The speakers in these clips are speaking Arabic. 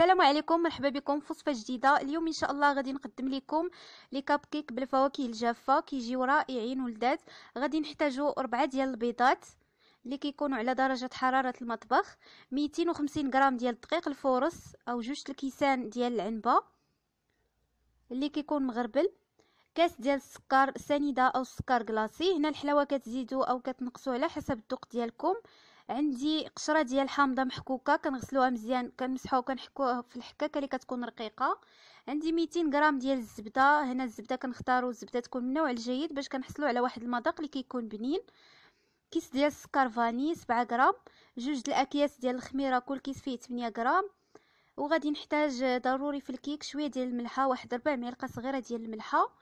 السلام عليكم مرحبا بكم في وصفه جديده اليوم ان شاء الله غادي نقدم لكم لي كاب كيك بالفواكه الجافه كيجيو رائعين ولدات غادي نحتاجوا ربعة ديال البيضات اللي كيكونوا على درجه حراره المطبخ 250 غرام ديال الدقيق الفورص او جوج الكيسان ديال العنبه اللي كيكون مغربل كاس ديال السكر سنيده او السكر كلاصي هنا الحلاوه كتزيدوا او كتنقصوا على حسب الذوق ديالكم عندي قشره ديال حامضه محكوكه كنغسلوها مزيان كنمسحوها وكنحكوها في الحكاكه اللي كتكون رقيقه عندي 200 غرام ديال الزبده هنا الزبده كنختاروا الزبده تكون من النوع الجيد باش كنحصلوا على واحد المذاق اللي كيكون بنين كيس ديال السكر فاني 7 غرام جوج د الاكياس ديال الخميره كل كيس فيه 8 غرام وغادي نحتاج ضروري في الكيك شويه ديال الملحه واحد ربع معلقه صغيره ديال الملحه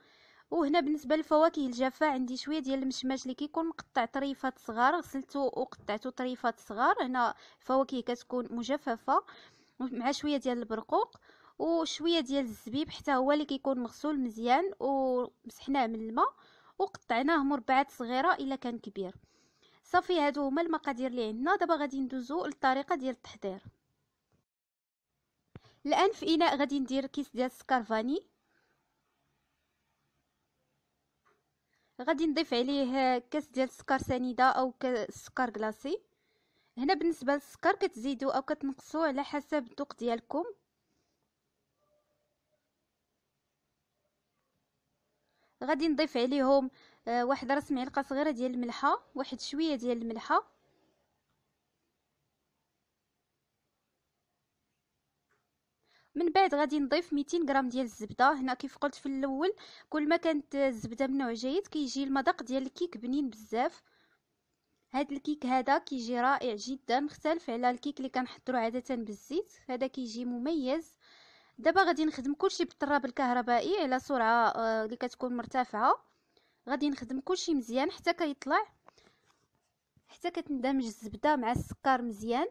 وهنا بالنسبه للفواكه الجافه عندي شويه ديال المشماش اللي كيكون مقطع طريفات صغار غسلته وقطعته طريفات صغار هنا الفواكه كتكون مجففه مع شويه ديال البرقوق وشويه ديال الزبيب حتى هو اللي كيكون مغسول مزيان ومسحناه من الماء وقطعناه مربعات صغيره الا كان كبير صافي هادو هما المقادير اللي عندنا دابا غادي ندوزو للطريقه ديال التحضير الان في اناء غادي ندير كيس ديال فاني غادي نضيف عليه كاس ديال السكر سنيده او سكر كلاصي هنا بالنسبه للسكر كتزيدوا او كتنقصوا على حسب الذوق ديالكم غادي نضيف عليهم آه، واحد راس معلقه صغيره ديال الملحه واحد شويه ديال الملحه من بعد غادي نضيف 200 غرام ديال الزبده هنا كيف قلت في الاول كل ما كانت الزبده من نوع جيد كيجي المذاق ديال الكيك بنين بزاف هاد الكيك هذا كيجي رائع جدا مختلف على الكيك اللي كنحضروا عاده بالزيت هذا كيجي مميز دابا غادي نخدم كلشي بالطراب الكهربائي على سرعه آه، اللي كتكون مرتفعه غادي نخدم كلشي مزيان حتى كيطلع حتى كتندمج الزبده مع السكر مزيان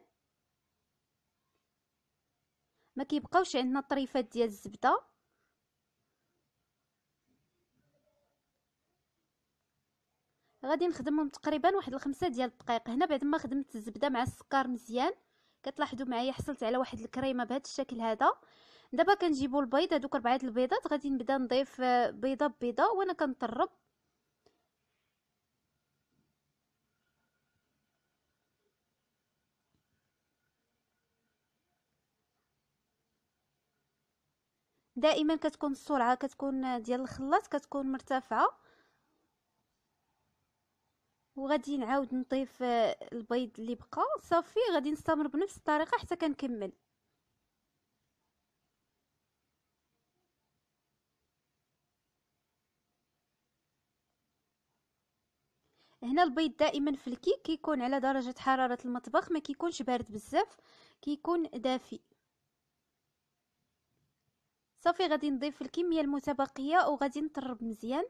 ما كيبقاوش عندنا طريفات ديال الزبده غادي نخدمهم تقريبا واحد الخمسة ديال الدقائق هنا بعد ما خدمت الزبده مع السكر مزيان كتلاحظوا معايا حصلت على واحد الكريمه بهذا الشكل هذا دابا كنجيبوا البيض هذوك ربعه البيضات غادي نبدا نضيف آه، بيضه بيضه وانا كنطرب دائما كتكون السرعه كتكون ديال الخلاط كتكون مرتفعه وغادي نعاود نضيف آه، البيض اللي بقى صافي غادي نستمر بنفس الطريقه حتى كنكمل هنا البيض دائما في الكيك كيكون على درجه حراره المطبخ ما كيكونش بارد بزاف كيكون دافئ صافي غادي نضيف الكميه المتبقيه وغادي نطرب مزيان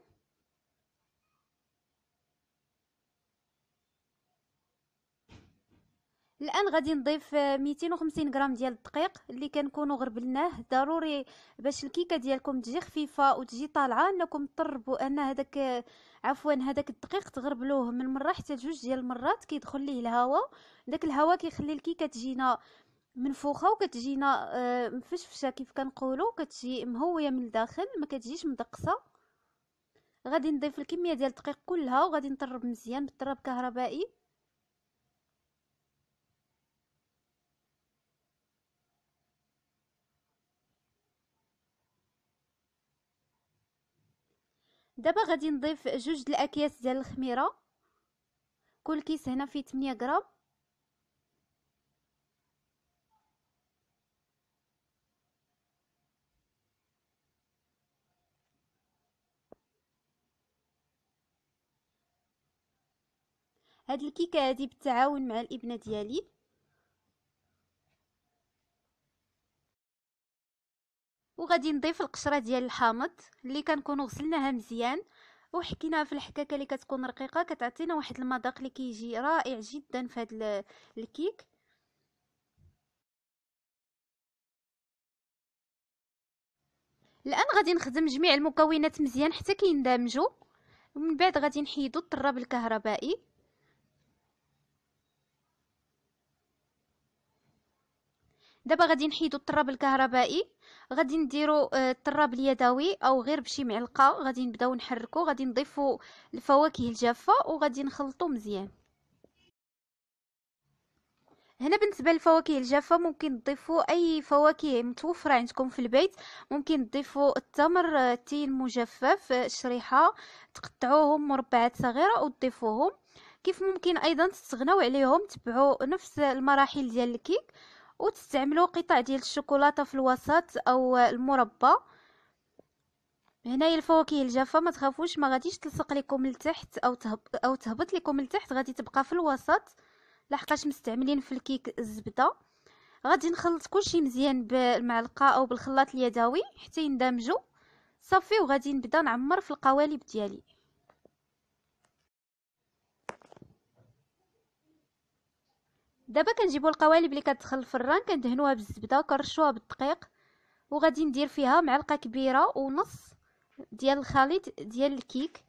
الان غادي نضيف 250 غرام ديال الدقيق اللي كنكونوا غربلناه ضروري باش الكيكه ديالكم تجي خفيفه وتجي طالعه انكم تطربوا ان هذاك عفوا هذاك الدقيق تغربلوه من مره حتى جوج ديال المرات كيدخل ليه الهواء داك الهواء كيخلي الكيكه تجينا منفوخه وكتجينا آه مفشفشه كيف كنقولوا كتجي مهويه من الداخل ما كتجيش مدقصه غادي نضيف الكميه ديال الدقيق كلها وغادي نطرب مزيان بالطراب كهربائي دابا غادي نضيف جوج د الاكياس ديال الخميره كل كيس هنا فيه 8 غرام هاد الكيكه هادي بالتعاون مع الابنه ديالي وغادي نضيف القشره ديال الحامض اللي كنكونوا غسلناها مزيان وحكيناها في الحكاكه اللي كتكون رقيقه كتعطينا واحد المذاق اللي كيجي رائع جدا في هاد الكيك الان غادي نخدم جميع المكونات مزيان حتى كيندمجوا ومن بعد غادي نحيدو الطراب الكهربائي دابا غادي نحيدوا الطراب الكهربائي غادي نديروا آه، الطراب اليدوي او غير بشي معلقه غادي نبداو نحركو غادي نضيفوا الفواكه الجافه وغادي نخلطو مزيان هنا بالنسبه للفواكه الجافه ممكن تضيفوا اي فواكه متوفره عندكم في البيت ممكن تضيفوا التمر آه، التين مجفف آه، شريحه تقطعوهم مربعات صغيره وتضيفوهم كيف ممكن ايضا تستغناو عليهم تبعوا نفس المراحل ديال الكيك وتستعملوا قطع ديال الشوكولاته في الوسط او المربى هنايا الفواكه الجافه ما تخافوش ما غاديش تلصق لكم لتحت او تهبط او تهبط لكم لتحت غادي تبقى في الوسط لحقاش مستعملين في الكيك الزبده غادي نخلط كلشي مزيان بالمعلقه او بالخلاط اليدوي حتى يندمجوا صافي وغادي نبدا نعمر في القوالب ديالي دابا كنجيبو القوالب اللي كتدخل الفران كندهنوها بالزبده وكنرشوها بالدقيق وغادي ندير فيها معلقه كبيره ونص ديال الخليط ديال الكيك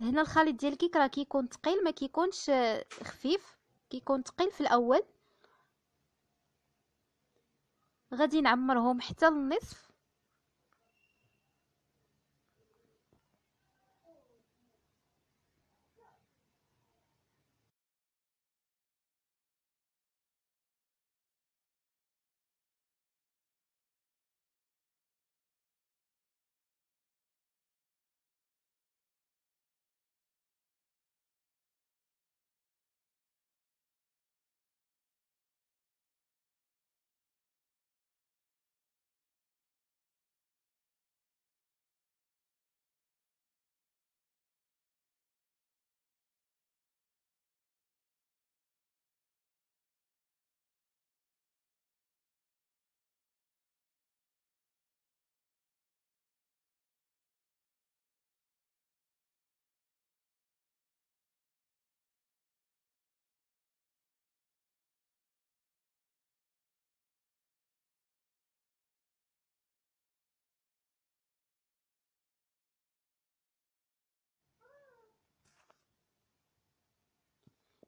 هنا الخليط ديال الكيك راه كيكون ثقيل ما كيكونش خفيف كيكون ثقيل في الاول غادي نعمرهم حتى للنصف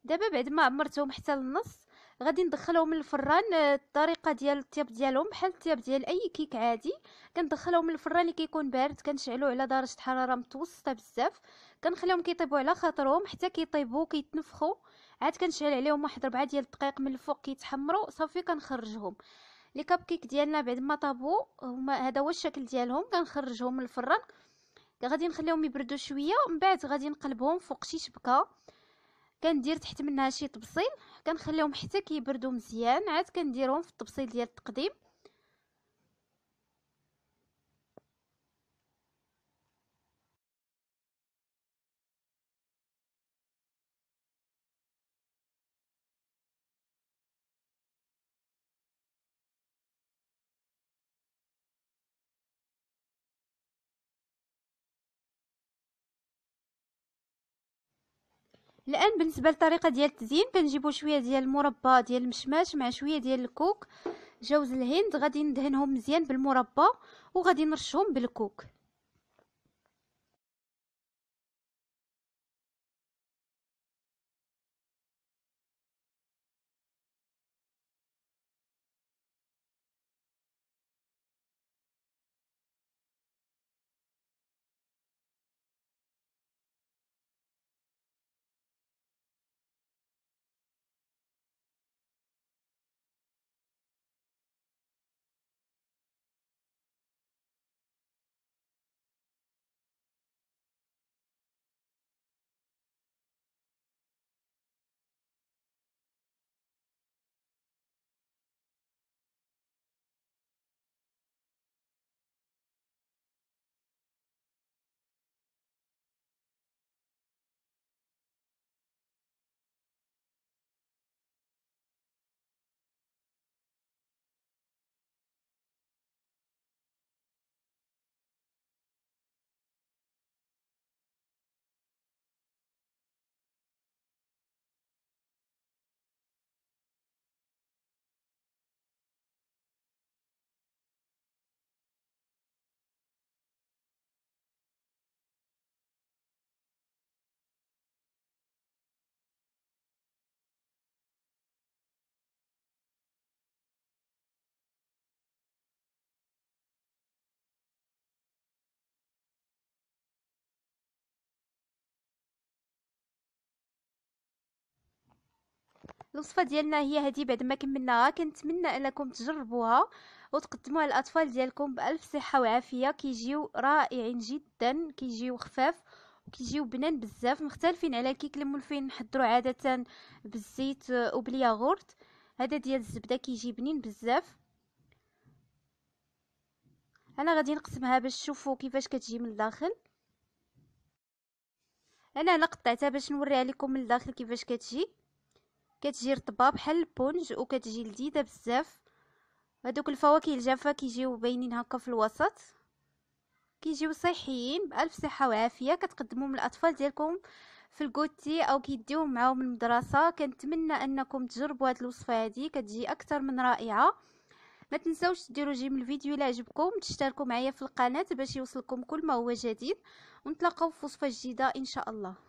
دابا بعد ما عمرتهم حتى للنص غادي ندخلهم الفران آه، الطريقه ديال الطياب ديالهم بحال الطياب ديال اي كيك عادي كندخلهم الفران اللي كيكون بارد كنشعلو على درجه حراره متوسطه بزاف كنخليهم كيطيبوا على خاطرهم حتى كيطيبوا كيتنفخوا عاد كنشعل عليهم واحد ربعة ديال الدقائق من الفوق كيتحمروا صافي كنخرجهم لي كاب كيك ديالنا بعد ما طابو هما هذا هو الشكل ديالهم كنخرجهم من الفران غادي نخليهم يبردوا شويه ومن بعد غادي نقلبهم فوق شي شبكه كندير تحت منها شي طبسيل كنخليهم حتى كيبردوا مزيان عاد كنديرهم في الطبسيل ديال التقديم الان بالنسبه للطريقه ديال التزيين كنجيبو شويه ديال المربى ديال المشماش مع شويه ديال الكوك جوز الهند غادي ندهنهم مزيان بالمربى وغادي نرشهم بالكوك الوصفه ديالنا هي هذه بعد ما كملناها كنتمنى انكم تجربوها وتقدموها للاطفال ديالكم بالف صحه وعافيه كيجيو رائعين جدا كيجيو خفاف كيجيو بنان بزاف مختلفين على الكيك المولفين نحضروا عاده بالزيت وبالياغورت هذا ديال الزبده كيجي بنين بزاف انا غادي نقسمها باش تشوفوا كيفاش كتجي من الداخل انا هنا قطعتها باش نوريها لكم من الداخل كيفاش كتجي كتجي رطبه بحال البونج وكتجي لذيذه بزاف هذوك الفواكه الجافه كيجيو باينين هكا في الوسط كيجيو صحيين بالف صحه وعافيه كتقدموهم للاطفال ديالكم في الكوتي او كيديوهم معاهم المدرسه كنتمنى انكم تجربوا هذه الوصفه هذه كتجي اكثر من رائعه ما تنسوش ديروا جيم الفيديو الا عجبكم تشتركوا معايا في القناه باش يوصلكم كل ما هو جديد ونتلاقاو في وصفه جديده ان شاء الله